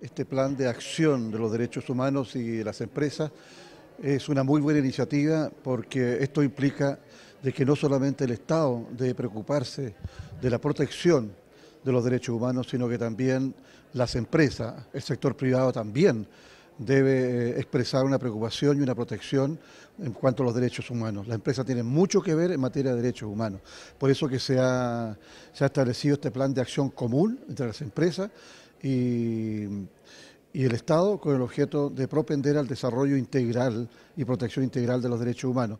Este plan de acción de los derechos humanos y las empresas es una muy buena iniciativa porque esto implica de que no solamente el Estado debe preocuparse de la protección de los derechos humanos, sino que también las empresas, el sector privado también debe eh, expresar una preocupación y una protección en cuanto a los derechos humanos. La empresa tiene mucho que ver en materia de derechos humanos. Por eso que se ha, se ha establecido este plan de acción común entre las empresas y y el Estado con el objeto de propender al desarrollo integral y protección integral de los derechos humanos.